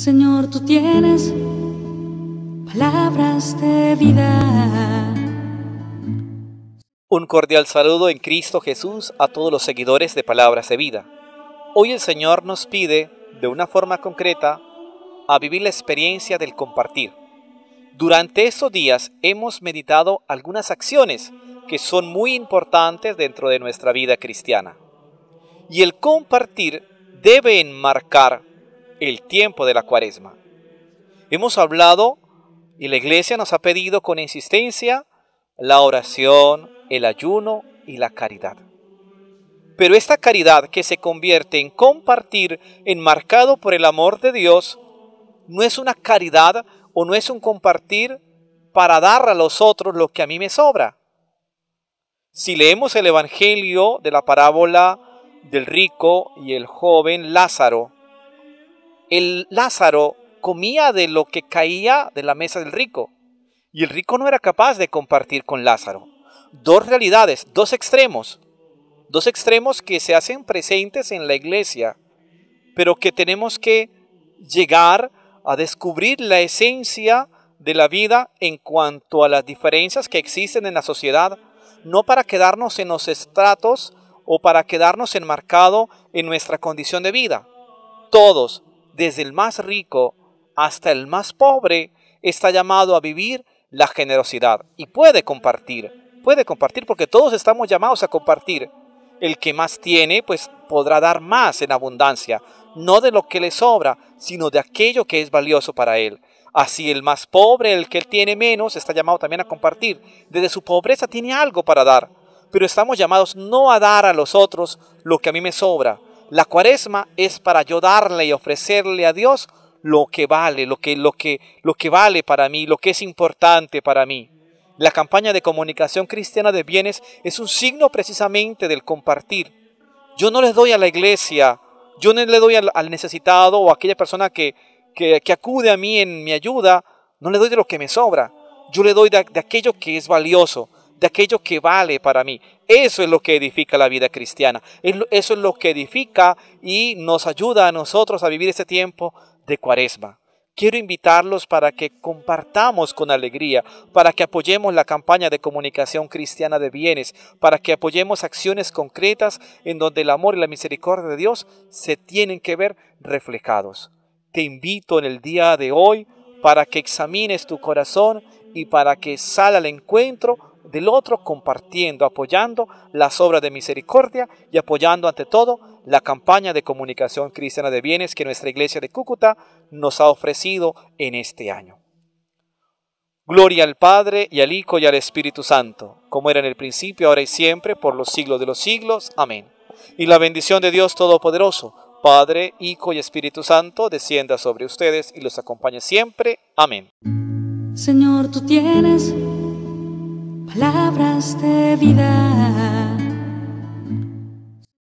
Señor, tú tienes palabras de vida. Un cordial saludo en Cristo Jesús a todos los seguidores de Palabras de Vida. Hoy el Señor nos pide, de una forma concreta, a vivir la experiencia del compartir. Durante estos días hemos meditado algunas acciones que son muy importantes dentro de nuestra vida cristiana. Y el compartir debe enmarcar el tiempo de la cuaresma. Hemos hablado y la iglesia nos ha pedido con insistencia la oración, el ayuno y la caridad. Pero esta caridad que se convierte en compartir, enmarcado por el amor de Dios, no es una caridad o no es un compartir para dar a los otros lo que a mí me sobra. Si leemos el Evangelio de la parábola del rico y el joven Lázaro, el Lázaro comía de lo que caía de la mesa del rico y el rico no era capaz de compartir con Lázaro. Dos realidades, dos extremos, dos extremos que se hacen presentes en la iglesia, pero que tenemos que llegar a descubrir la esencia de la vida en cuanto a las diferencias que existen en la sociedad, no para quedarnos en los estratos o para quedarnos enmarcado en nuestra condición de vida. Todos, desde el más rico hasta el más pobre, está llamado a vivir la generosidad y puede compartir, puede compartir porque todos estamos llamados a compartir. El que más tiene, pues podrá dar más en abundancia, no de lo que le sobra, sino de aquello que es valioso para él. Así el más pobre, el que tiene menos, está llamado también a compartir. Desde su pobreza tiene algo para dar, pero estamos llamados no a dar a los otros lo que a mí me sobra, la cuaresma es para yo darle y ofrecerle a Dios lo que vale, lo que, lo que, lo que vale para mí, lo que es importante para mí. La campaña de comunicación cristiana de bienes es un signo precisamente del compartir. Yo no les doy a la iglesia, yo no le doy al, necesitado o a aquella persona que, acude a mí en mi ayuda, no le doy de lo que me sobra. Yo le doy de aquello que es valioso, de aquello que vale para mí. Eso es lo que edifica la vida cristiana. Eso es lo que edifica y nos ayuda a nosotros a vivir este tiempo de cuaresma. Quiero invitarlos para que compartamos con alegría, para que apoyemos la campaña de comunicación cristiana de bienes, para que apoyemos acciones concretas en donde el amor y la misericordia de Dios se tienen que ver reflejados. Te invito en el día de hoy para que examines tu corazón y para que salga al encuentro del otro compartiendo, apoyando las obras de misericordia y apoyando ante todo la campaña de comunicación cristiana de bienes que nuestra iglesia de Cúcuta nos ha ofrecido en este año. Gloria al Padre y al Hijo y al Espíritu Santo, como era en el principio, ahora y siempre, por los siglos de los siglos. Amén. Y la bendición de Dios Todopoderoso, Padre, Hijo y Espíritu Santo, descienda sobre ustedes y los acompañe siempre. Amén. Señor, tú tienes palabras de vida.